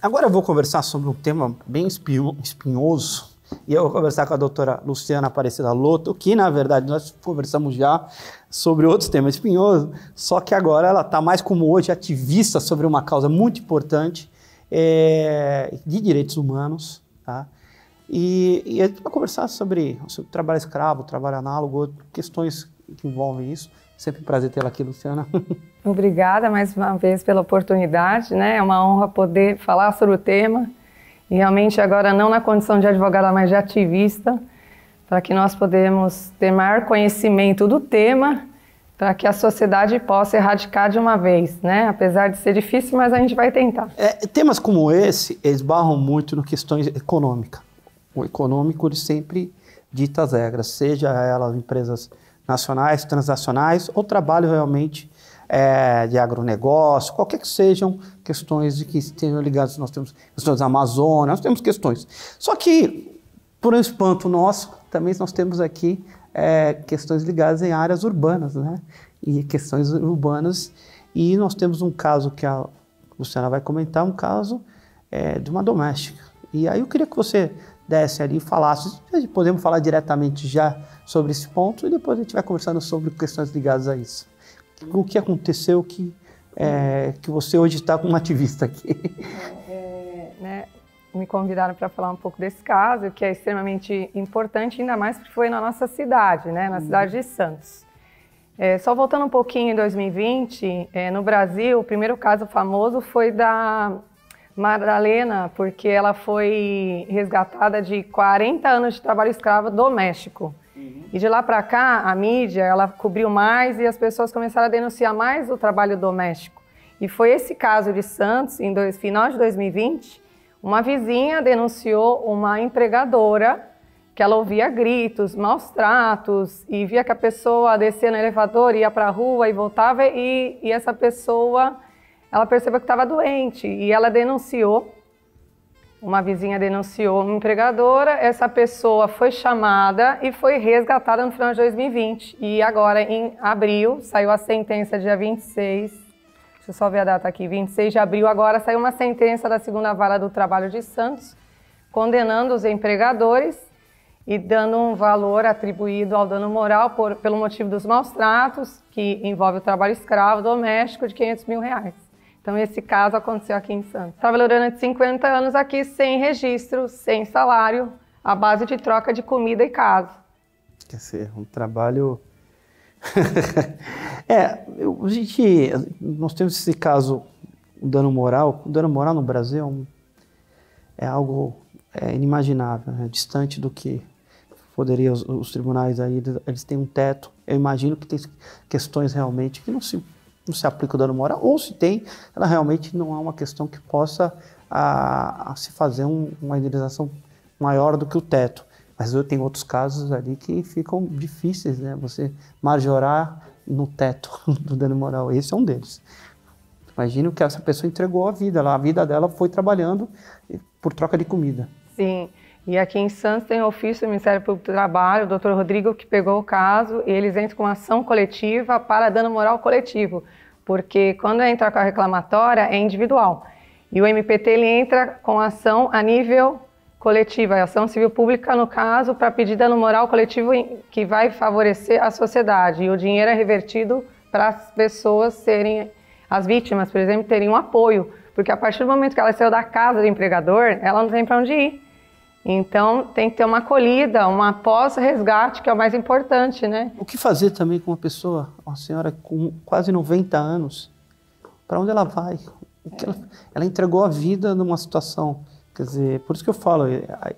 Agora eu vou conversar sobre um tema bem espinhoso, e eu vou conversar com a doutora Luciana Aparecida Loto, que na verdade nós conversamos já sobre outros temas espinhosos, só que agora ela está mais como hoje ativista sobre uma causa muito importante é, de direitos humanos, tá? E, e a gente vai conversar sobre, sobre trabalho escravo, trabalho análogo, questões que envolvem isso. Sempre um prazer tê-la aqui, Luciana. Obrigada mais uma vez pela oportunidade, né? É uma honra poder falar sobre o tema. E realmente agora não na condição de advogada, mas de ativista, para que nós podemos ter maior conhecimento do tema, para que a sociedade possa erradicar de uma vez, né? Apesar de ser difícil, mas a gente vai tentar. É, temas como esse, eles barram muito no questões econômicas. O econômico ele sempre dita as regras, seja elas empresas nacionais, transacionais ou trabalho realmente é, de agronegócio, qualquer que sejam questões de que estejam ligadas, nós temos questões da Amazônia, nós temos questões. Só que, por um espanto nosso, também nós temos aqui é, questões ligadas em áreas urbanas, né? E questões urbanas. E nós temos um caso que a Luciana vai comentar, um caso é, de uma doméstica. E aí eu queria que você desse ali e falasse, podemos falar diretamente já sobre esse ponto e depois a gente vai conversando sobre questões ligadas a isso o que aconteceu que, é, que você hoje está como ativista aqui? É, é, né, me convidaram para falar um pouco desse caso, que é extremamente importante, ainda mais porque foi na nossa cidade, né, na uhum. cidade de Santos. É, só voltando um pouquinho em 2020, é, no Brasil, o primeiro caso famoso foi da Madalena, porque ela foi resgatada de 40 anos de trabalho escravo doméstico. Uhum. E de lá para cá, a mídia, ela cobriu mais e as pessoas começaram a denunciar mais o trabalho doméstico. E foi esse caso de Santos, em dois, final de 2020, uma vizinha denunciou uma empregadora que ela ouvia gritos, maus tratos e via que a pessoa descia no elevador, ia para a rua e voltava e, e essa pessoa, ela percebeu que estava doente e ela denunciou uma vizinha denunciou uma empregadora, essa pessoa foi chamada e foi resgatada no final de 2020. E agora, em abril, saiu a sentença dia 26. Deixa eu só ver a data aqui. 26 de abril, agora saiu uma sentença da segunda vara do trabalho de Santos, condenando os empregadores e dando um valor atribuído ao dano moral por, pelo motivo dos maus tratos, que envolve o trabalho escravo doméstico, de 500 mil reais. Então, esse caso aconteceu aqui em Santos. Trabalhou há 50 anos aqui sem registro, sem salário, à base de troca de comida e casa. Quer ser um trabalho. é, eu, a gente. Nós temos esse caso, o dano moral. O dano moral no Brasil é, um, é algo é, inimaginável, né? distante do que poderia os, os tribunais aí. Eles têm um teto. Eu imagino que tem questões realmente que não se não se aplica o dano moral, ou se tem, ela realmente não é uma questão que possa a, ah, a ah, se fazer um, uma indenização maior do que o teto. Mas eu tenho outros casos ali que ficam difíceis, né? Você majorar no teto do dano moral. Esse é um deles. imagino que essa pessoa entregou a vida, a vida dela foi trabalhando por troca de comida. Sim. E aqui em Santos tem o ofício do Ministério Público do Trabalho, o doutor Rodrigo que pegou o caso, e eles entram com ação coletiva para dano moral coletivo, porque quando entra com a reclamatória é individual. E o MPT ele entra com ação a nível coletivo, a é ação civil pública no caso, para pedir dano moral coletivo que vai favorecer a sociedade. E o dinheiro é revertido para as pessoas serem, as vítimas, por exemplo, terem um apoio, porque a partir do momento que ela saiu da casa do empregador, ela não tem para onde ir. Então tem que ter uma acolhida, uma pós-resgate, que é o mais importante, né? O que fazer também com uma pessoa, uma senhora com quase 90 anos, para onde ela vai? É. Ela, ela, entregou a vida numa situação, quer dizer, por isso que eu falo, é, é,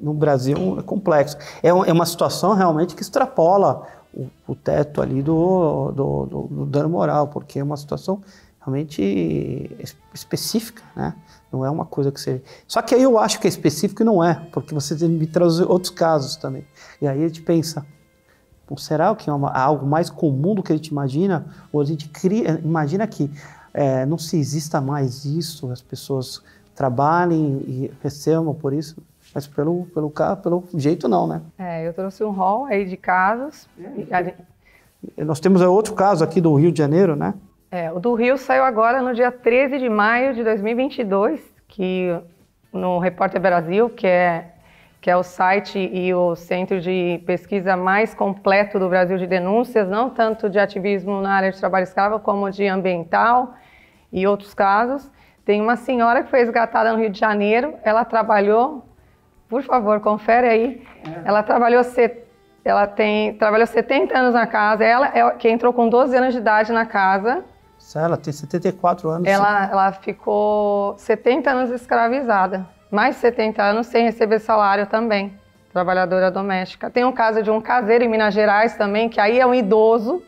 no Brasil é complexo. É, é, uma situação realmente que extrapola o, o teto ali do, do, do, do dano moral, porque é uma situação realmente específica, né? Não é uma coisa que você. Só que aí eu acho que é específico e não é, porque você me traz outros casos também. E aí a gente pensa, será que é uma, algo mais comum do que a gente imagina? Ou a gente cria, imagina que é, não se exista mais isso, as pessoas trabalhem e recebam por isso? Mas pelo, pelo, pelo jeito não, né? É, eu trouxe um rol aí de casos. É. Gente... Nós temos é, outro caso aqui do Rio de Janeiro, né? É, o do Rio saiu agora no dia 13 de maio de 2022, que no Repórter Brasil, que é, que é o site e o centro de pesquisa mais completo do Brasil de denúncias, não tanto de ativismo na área de trabalho escravo, como de ambiental e outros casos. Tem uma senhora que foi resgatada no Rio de Janeiro, ela trabalhou, por favor, confere aí, é. ela trabalhou 70 ela tem, trabalhou 70 anos na casa, ela é que entrou com 12 anos de idade na casa ela tem 74 anos. Ela, ela ficou 70 anos escravizada, mais 70 anos sem receber salário também, trabalhadora doméstica. Tem um caso de um caseiro em Minas Gerais também, que aí é um idoso,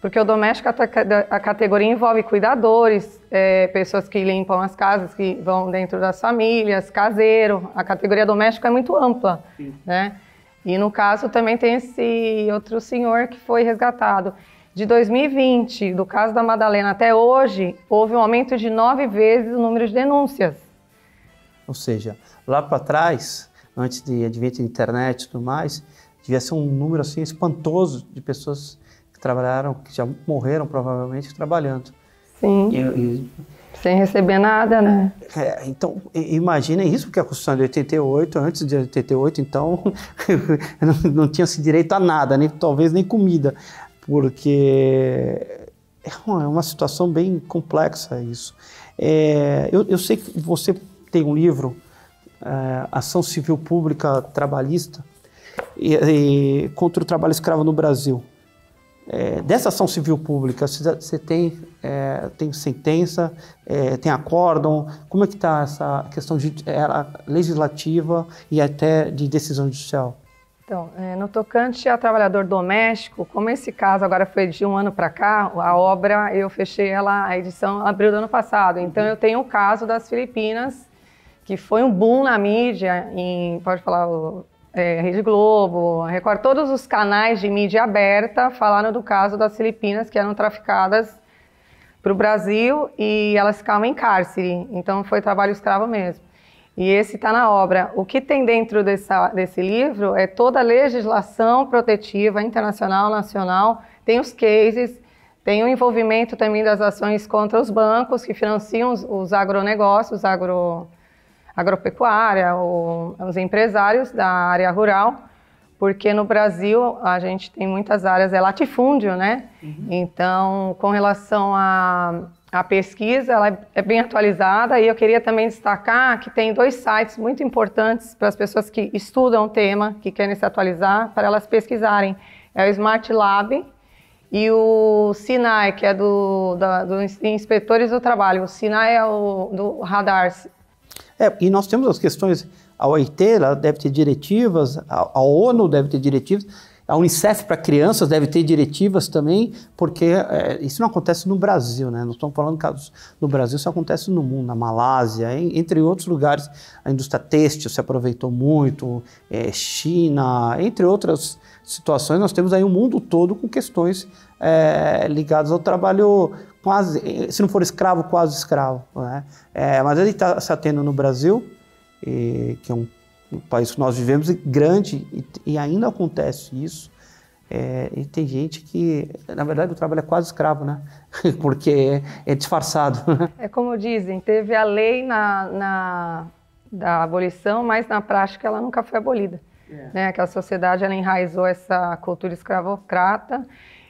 porque o doméstico, a categoria envolve cuidadores, é, pessoas que limpam as casas, que vão dentro das famílias, caseiro. A categoria doméstica é muito ampla, Sim. né? E no caso também tem esse outro senhor que foi resgatado de 2020, do caso da Madalena até hoje, houve um aumento de nove vezes o número de denúncias. Ou seja, lá para trás, antes de advento da internet e tudo mais, devia ser um número assim espantoso de pessoas que trabalharam, que já morreram provavelmente trabalhando. Sim. E, e... Sem receber nada, né? É, então, imaginem isso, porque a Constituição de 88, antes de 88, então, não, não tinha-se direito a nada, nem, talvez nem comida porque é, é uma, situação bem complexa isso. É, eu, eu, sei que você tem um livro, é, Ação Civil Pública Trabalhista, e, e, contra o trabalho escravo no Brasil. É, dessa ação civil pública, você tem, é, tem sentença, é, tem acórdão, como é que está essa questão de, é, legislativa e até de decisão judicial? Então, eh, no tocante a trabalhador doméstico, como esse caso agora foi de um ano para cá, a obra eu fechei ela, a edição abril do ano passado. Então uhum. eu tenho o caso das Filipinas, que foi um boom na mídia, em, pode falar, é, Rede Globo, Record, todos os canais de mídia aberta falaram do caso das Filipinas que eram traficadas para o Brasil e elas ficavam em cárcere. Então foi trabalho escravo mesmo. E esse está na obra. O que tem dentro dessa, desse livro é toda a legislação protetiva internacional, nacional, tem os cases, tem o envolvimento também das ações contra os bancos que financiam os, os agronegócios, agro, agropecuária, os empresários da área rural, porque no Brasil a gente tem muitas áreas, é latifúndio, né? Uhum. Então, com relação a a pesquisa ela é bem atualizada e eu queria também destacar que tem dois sites muito importantes para as pessoas que estudam o tema, que querem se atualizar, para elas pesquisarem. É o Smart Lab e o SINAI, que é do, da, do Inspetores do Trabalho. O SINAI é o do radar. É, e nós temos as questões, a OIT deve ter diretivas, a, a ONU deve ter diretivas, a Unicef para crianças deve ter diretivas também, porque é, isso não acontece no Brasil, né? Não estamos falando casos no Brasil, isso acontece no mundo, na Malásia, em, entre outros lugares. A indústria têxtil se aproveitou muito, é, China, entre outras situações. Nós temos aí o um mundo todo com questões é, ligadas ao trabalho quase, é, se não for escravo, quase escravo, né? É, mas ele está se tá atendo no Brasil, e, que é um no país que nós vivemos, grande, e, e ainda acontece isso. É, e tem gente que, na verdade, o trabalho é quase escravo, né? Porque é, é disfarçado. É como dizem, teve a lei na, na, da abolição, mas na prática ela nunca foi abolida. É. Né? Que a sociedade ela enraizou essa cultura escravocrata.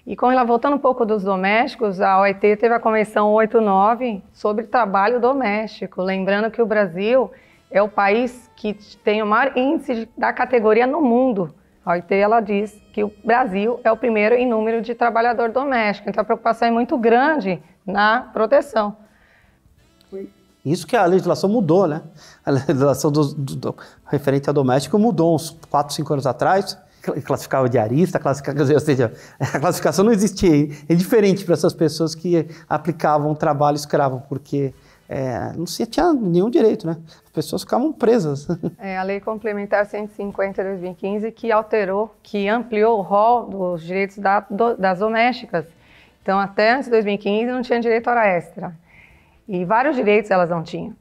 E com ela voltando um pouco dos domésticos, a OIT teve a Convenção 89 sobre trabalho doméstico, lembrando que o Brasil é o país que tem o maior índice da categoria no mundo. A OIT ela diz que o Brasil é o primeiro em número de trabalhador doméstico, então a preocupação é muito grande na proteção. Isso que a legislação mudou, né? A legislação do, do, do referente a doméstico mudou uns 4, 5 anos atrás, classificava diarista, classificava, ou seja, a classificação não existia. É diferente para essas pessoas que aplicavam trabalho escravo, porque é, não se tinha nenhum direito, né? As pessoas ficavam presas. É, a Lei Complementar 150 de 2015 que alterou, que ampliou o rol dos direitos da, do, das domésticas. Então, até antes de 2015 não tinha direito à hora extra. E vários direitos elas não tinham.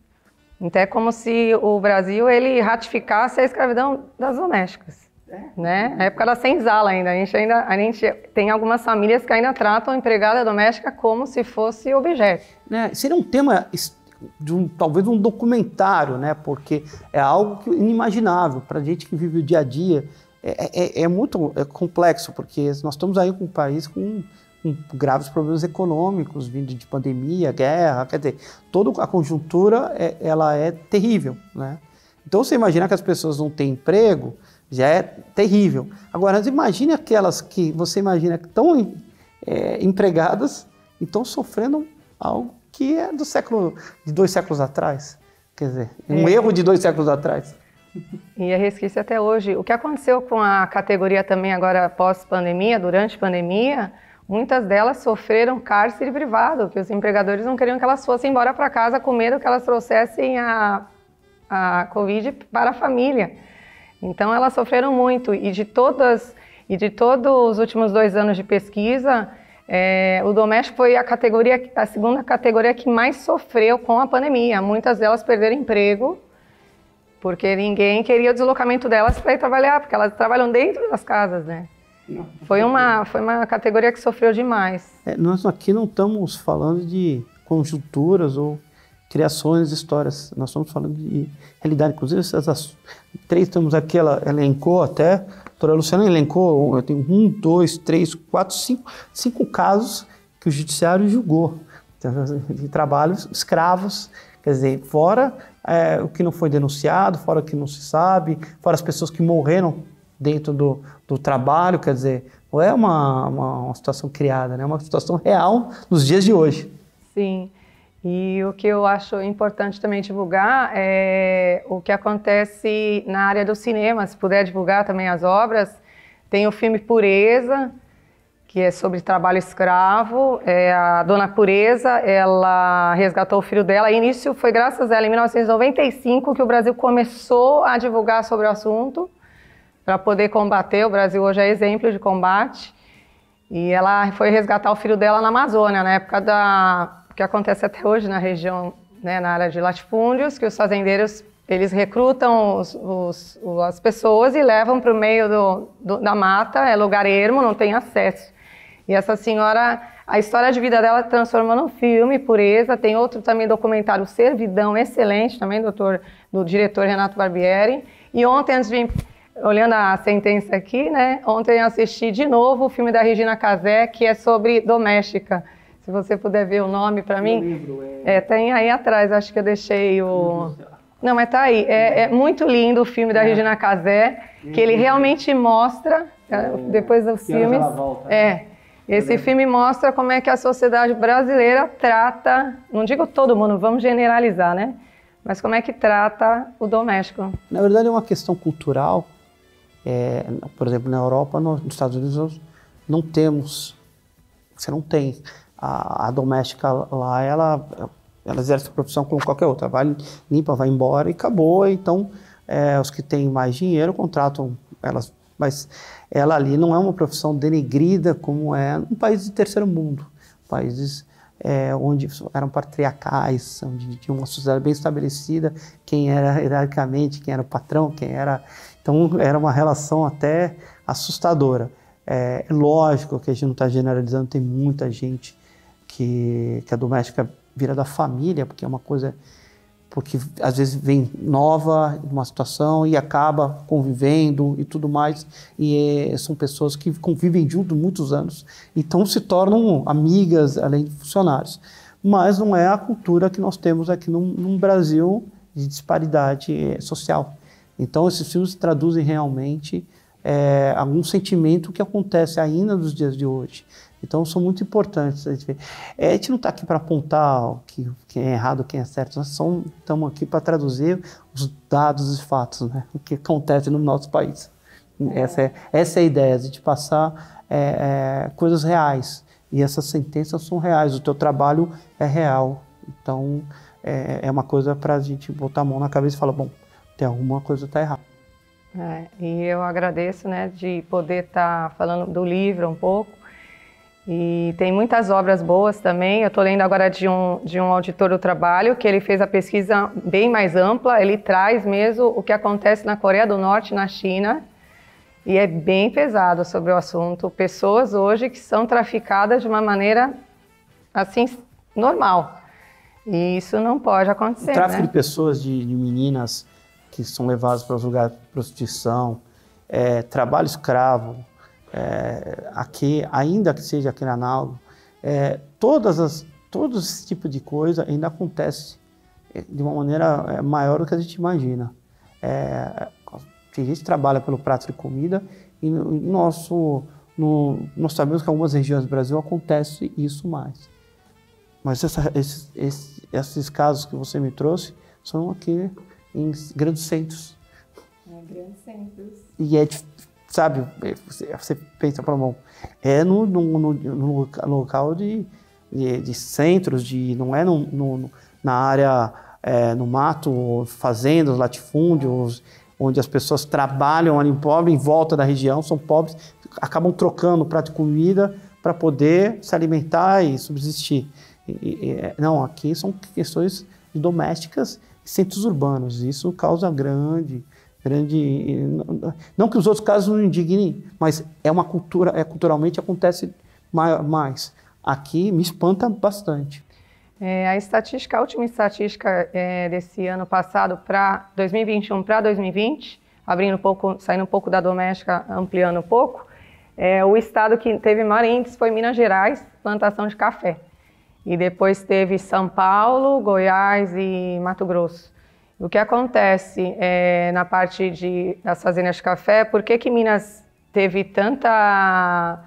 Então é como se o Brasil ele ratificasse a escravidão das domésticas. Né? É. Né? Na época era senzala ainda. A gente ainda a gente tem algumas famílias que ainda tratam a empregada doméstica como se fosse objeto. É, seria um tema de um, talvez um documentário, né? Porque é algo que, inimaginável para a gente que vive o dia a dia. É, é, é, é muito é complexo porque nós estamos aí com um país com, com, graves problemas econômicos vindo de pandemia, guerra, quer dizer, toda a conjuntura é, ela é terrível, né? Então você imagina que as pessoas não têm emprego, já é terrível. Agora, imagine aquelas que você imagina que estão é, empregadas e estão sofrendo algo que é do século de dois séculos atrás. Quer dizer, um é. erro de dois séculos atrás. E é resquício até hoje. O que aconteceu com a categoria também agora pós-pandemia, durante pandemia, muitas delas sofreram cárcere privado, porque os empregadores não queriam que elas fossem embora para casa com medo que elas trouxessem a, a Covid para a família. Então elas sofreram muito e de todas e de todos os últimos dois anos de pesquisa, é, o doméstico foi a categoria, a segunda categoria que mais sofreu com a pandemia. Muitas delas perderam emprego porque ninguém queria o deslocamento delas para ir trabalhar, porque elas trabalham dentro das casas, né? Foi uma, foi uma categoria que sofreu demais. É, nós aqui não estamos falando de conjunturas ou criações, histórias. Nós estamos falando de realidade. Inclusive, essas as, três temos aqui, ela elencou até, a doutora Luciana elencou, eu tenho um, dois, três, quatro, cinco, cinco casos que o judiciário julgou então, de trabalhos escravos, quer dizer, fora é, o que não foi denunciado, fora o que não se sabe, fora as pessoas que morreram dentro do, do trabalho, quer dizer, não é uma, uma, uma situação criada, né? é uma situação real nos dias de hoje. Sim. E o que eu acho importante também divulgar é o que acontece na área do cinema. Se puder divulgar também as obras, tem o filme Pureza, que é sobre trabalho escravo. É, a dona Pureza, ela resgatou o filho dela. E início foi graças a ela, em 1995, que o Brasil começou a divulgar sobre o assunto, para poder combater. O Brasil hoje é exemplo de combate. E ela foi resgatar o filho dela na Amazônia, na época da que acontece até hoje na região, né, na área de latifúndios, que os fazendeiros eles recrutam os, os, as pessoas e levam para o meio do, do, da mata, é lugar ermo, não tem acesso. E essa senhora, a história de vida dela transformou num filme, Pureza. Tem outro também documentário, Servidão, excelente também, doutor, do diretor Renato Barbieri. E ontem, antes de olhando a sentença aqui, né? Ontem assisti de novo o filme da Regina Casé, que é sobre doméstica. Se você puder ver o nome para mim. Livro é... é... tem tá aí atrás, acho que eu deixei o. Não, mas tá aí. É, é muito lindo o filme da é. Regina Casé, que ele uhum. realmente mostra, é, é, depois dos que filmes. Volta, né? é. Esse filme mostra como é que a sociedade brasileira trata, não digo todo mundo, vamos generalizar, né? Mas como é que trata o doméstico? Na verdade é uma questão cultural. É, por exemplo, na Europa, nos Estados Unidos, nós não temos, você não tem a, a doméstica lá, ela, ela exerce a profissão como qualquer outra, vai, limpa, vai embora e acabou. Então, é, os que têm mais dinheiro contratam elas, mas ela ali não é uma profissão denegrida como é um país de terceiro mundo, países é, onde eram patriarcais, onde tinha uma sociedade bem estabelecida, quem era hierarquicamente, quem era o patrão, quem era. Então era uma relação até assustadora. É lógico que a gente não está generalizando, tem muita gente que, que a doméstica vira da família, porque é uma coisa porque às vezes vem nova uma situação e acaba convivendo e tudo mais e é, são pessoas que convivem junto muitos anos então se tornam amigas além de funcionários mas não é a cultura que nós temos aqui no, Brasil de disparidade eh, social então esses filmes traduzem realmente é, algum sentimento que acontece ainda nos dias de hoje então são muito importantes a gente ver. É, a gente não está aqui para apontar o que, é errado, quem é certo. Nós estamos aqui para traduzir os dados e fatos, né? O que acontece no nosso país. Essa é, essa é a ideia, de passar é, é, coisas reais. E essas sentenças são reais, o teu trabalho é real. Então é, é uma coisa para a gente botar a mão na cabeça e falar, bom, tem alguma coisa está errada. É, e eu agradeço né, de poder estar tá falando do livro um pouco, e tem muitas obras boas também. Eu estou lendo agora de um, de um auditor do trabalho, que ele fez a pesquisa bem mais ampla. Ele traz mesmo o que acontece na Coreia do Norte, na China. E é bem pesado sobre o assunto. Pessoas hoje que são traficadas de uma maneira, assim, normal. E isso não pode acontecer. O tráfico né? de pessoas, de, de, meninas que são levadas para os lugares de prostituição, é, trabalho escravo, é, aqui, ainda que seja aqui na análogo, é, todas as, todo esse tipo de coisa ainda acontece é, de uma maneira é, maior do que a gente imagina. É, tem gente que trabalha pelo prato de comida e nosso, no, nós sabemos que em algumas regiões do Brasil acontece isso mais. Mas essa, esses, esses, esses casos que você me trouxe são aqui em grandes centros. É, grandes centros. E é sabe? É, você pensa, bom, é no, no, no, no local de, de, de, centros, de, não é no, no na área, é, no mato, fazendas, latifúndios, onde as pessoas trabalham ali pobre, em volta da região, são pobres, acabam trocando prato de comida para poder se alimentar e subsistir. E, e, é, não, aqui são questões domésticas centros urbanos. Isso causa grande grande. Não que os outros casos não indignem, mas é uma cultura, é, culturalmente acontece mais. Aqui me espanta bastante. É, a estatística, a última estatística é, desse ano passado para 2021 para 2020, abrindo um pouco, saindo um pouco da doméstica, ampliando um pouco, é, o estado que teve maior índice foi Minas Gerais, plantação de café. E depois teve São Paulo, Goiás e Mato Grosso. O que acontece é, na parte de, das fazendas de café, por que, que Minas teve tanta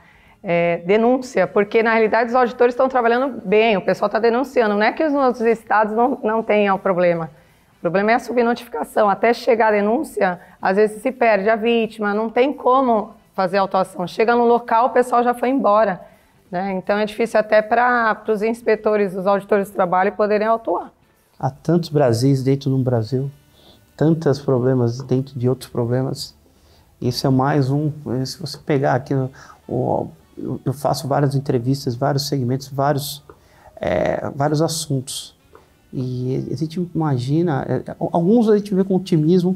é, denúncia? Porque, na realidade, os auditores estão trabalhando bem, o pessoal está denunciando. Não é que os outros estados não, não tenham problema. O problema é a subnotificação. Até chegar a denúncia, às vezes se perde a vítima, não tem como fazer a autuação. Chega no local, o pessoal já foi embora. Né? Então é difícil até para os inspetores, os auditores de trabalho poderem autuar. Há tantos Brasis dentro de um Brasil, tantos problemas dentro de outros problemas. Isso é mais um. Eh, se você pegar aqui, eu, eu faço várias entrevistas, vários segmentos, vários, é, vários assuntos. E a gente imagina, eh, alguns a gente vê com otimismo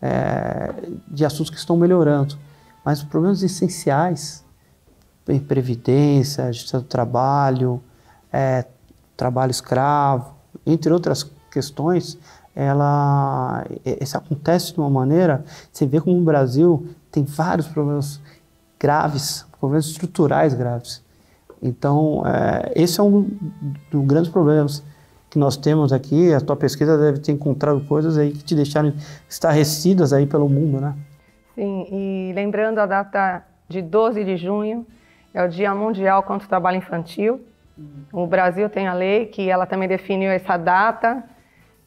é, de assuntos que estão melhorando, mas os problemas essenciais, previdência, justiça do trabalho, é, trabalho escravo, entre outras questões, ela, isso acontece de uma maneira, você vê como o Brasil tem vários problemas graves, problemas estruturais graves. Então, é, esse é um dos grandes problemas que nós temos aqui. A tua pesquisa deve ter encontrado coisas aí que te deixaram estarrecidas aí pelo mundo, né? Sim, e lembrando a data de 12 de junho, é o Dia Mundial contra o Trabalho Infantil. O Brasil tem a lei que ela também definiu essa data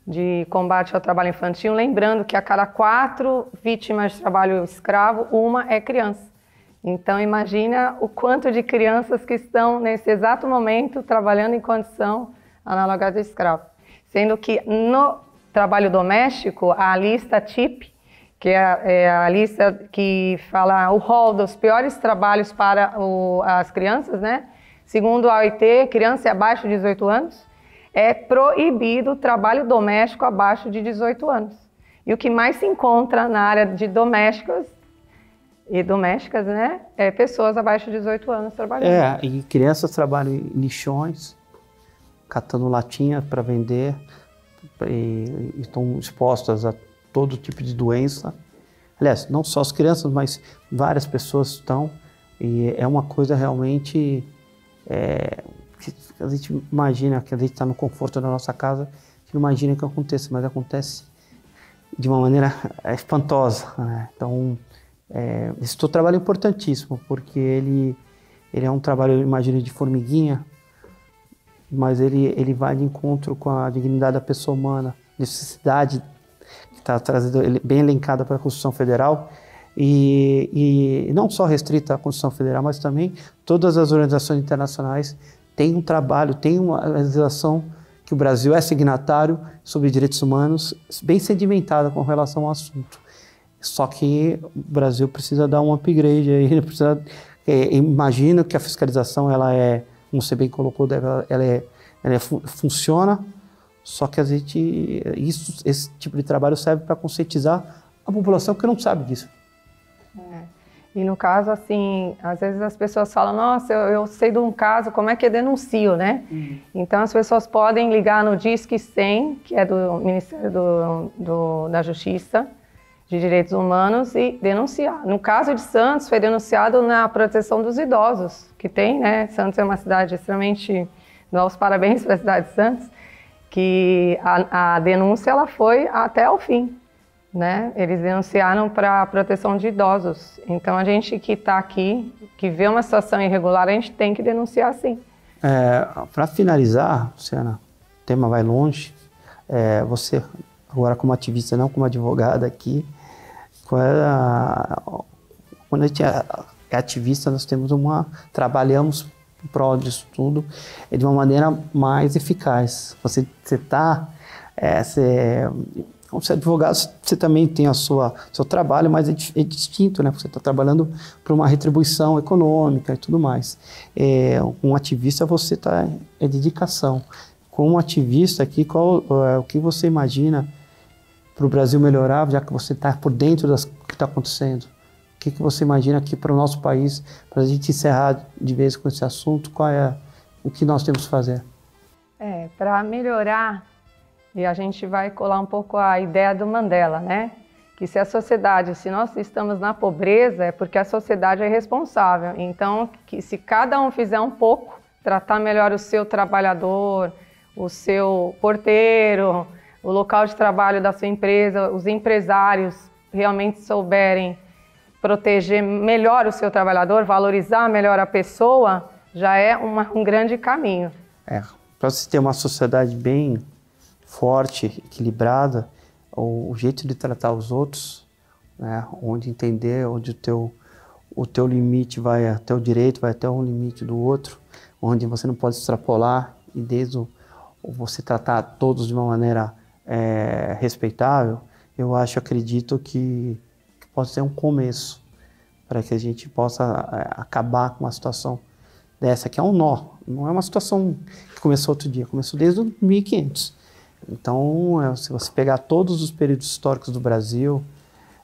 de combate ao trabalho infantil, lembrando que a cada quatro vítimas de trabalho escravo, uma é criança. Então imagina o quanto de crianças que estão nesse exato momento trabalhando em condição análoga a escravo. Sendo que no trabalho doméstico, a lista TIP, que é, é a, lista que fala o rol dos piores trabalhos para o, as crianças, né? Segundo a OIT, criança é abaixo de 18 anos, é proibido o trabalho doméstico abaixo de 18 anos. E o que mais se encontra na área de domésticos e domésticas, né, é pessoas abaixo de 18 anos trabalhando. É, e crianças trabalham em lixões, catando latinha para vender, e, estão expostas a todo tipo de doença. Aliás, não só as crianças, mas várias pessoas estão. E é uma coisa realmente é, a gente imagina que a gente está no conforto da nossa casa, que não imagina que aconteça, mas acontece de uma maneira é, espantosa. Né? Então, é, esse trabalho é importantíssimo, porque ele, ele é um trabalho, imagina, de formiguinha, mas ele, ele vai de encontro com a dignidade da pessoa humana, necessidade que está trazendo, bem elencada para a Constituição Federal, e, e não só restrita à Constituição Federal, mas também todas as organizações internacionais têm um trabalho, têm uma legislação que o Brasil é signatário sobre direitos humanos, bem sedimentada com relação ao assunto. Só que o Brasil precisa dar um upgrade aí, precisa, é, imagino que a fiscalização ela é, como você bem colocou, ela, ela, é, ela é, funciona, só que a gente, isso, esse tipo de trabalho serve para conscientizar a população que não sabe disso. E no caso, assim, às vezes as pessoas falam, nossa, eu, eu sei de um caso, como é que eu denuncio, né? Uhum. Então as pessoas podem ligar no Disque 100, que é do Ministério do, do, da Justiça de Direitos Humanos, e denunciar. No caso de Santos, foi denunciado na proteção dos idosos, que tem, né? Santos é uma cidade extremamente... nós os parabéns para a cidade de Santos, que a, a denúncia ela foi até o fim né? Eles denunciaram para a proteção de idosos. Então, a gente que está aqui, que vê uma situação irregular, a gente tem que denunciar sim. É, para finalizar, Luciana, o tema vai longe. É, você, agora como ativista, não como advogada aqui, é quando a gente é, é ativista, nós temos uma. trabalhamos em prol disso tudo de uma maneira mais eficaz. Você está. Você, tá, é, você então, você é advogado, você também tem a sua seu trabalho, mas é, é distinto, né? Você está trabalhando para uma retribuição econômica e tudo mais. É, um ativista, você está é dedicação. Como ativista aqui, qual é, o que você imagina para o Brasil melhorar, já que você está por dentro das que está acontecendo? O que, que você imagina aqui para o nosso país, para a gente encerrar de vez com esse assunto? Qual é o que nós temos que fazer? É, para melhorar e a gente vai colar um pouco a ideia do Mandela, né? Que se a sociedade, se nós estamos na pobreza, é porque a sociedade é responsável. Então, que se cada um fizer um pouco, tratar melhor o seu trabalhador, o seu porteiro, o local de trabalho da sua empresa, os empresários realmente souberem proteger melhor o seu trabalhador, valorizar melhor a pessoa, já é uma, um grande caminho. É, para se ter uma sociedade bem forte, equilibrada, o, o jeito de tratar os outros, né? onde entender onde o teu, o teu limite vai até o direito, vai até o limite do outro, onde você não pode extrapolar e desde o, você tratar todos de uma maneira é, respeitável, eu acho, acredito que, que pode ser um começo para que a gente possa é, acabar com uma situação dessa, que é um nó. Não é uma situação que começou outro dia, começou desde 1500. Então, é, se você pegar todos os períodos históricos do Brasil,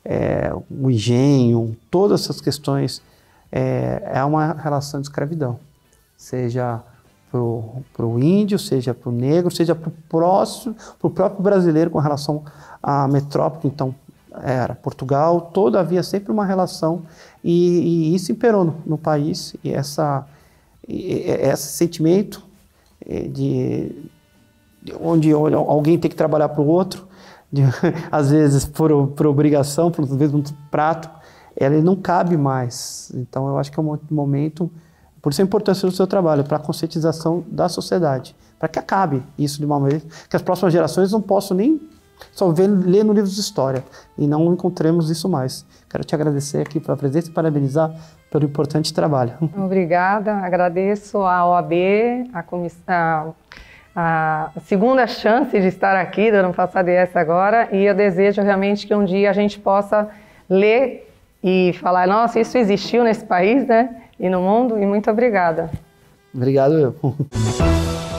é, o engenho, todas essas questões, é, é uma relação de escravidão. Seja para o índio, seja para o negro, seja para o próximo, para o próprio brasileiro com relação à metrópole, então era Portugal, toda havia sempre uma relação e, e isso imperou no, no país e, essa, e, esse sentimento eh, de onde alguém tem que trabalhar para o outro, de, às vezes por, por obrigação, por um prato, ela não cabe mais. Então eu acho que é um momento, por isso a importância do seu trabalho, para a conscientização da sociedade, para que acabe isso de uma vez, que as próximas gerações não possam nem só ver, ler no livro de história e não encontremos isso mais. Quero te agradecer aqui pela presença e parabenizar pelo importante trabalho. Obrigada, agradeço à OAB, à comissão a segunda chance de estar aqui, dando um passado essa agora, e eu desejo realmente que um dia a gente possa ler e falar, nossa, isso existiu nesse país, né? E no mundo, e muito obrigada. Obrigado eu.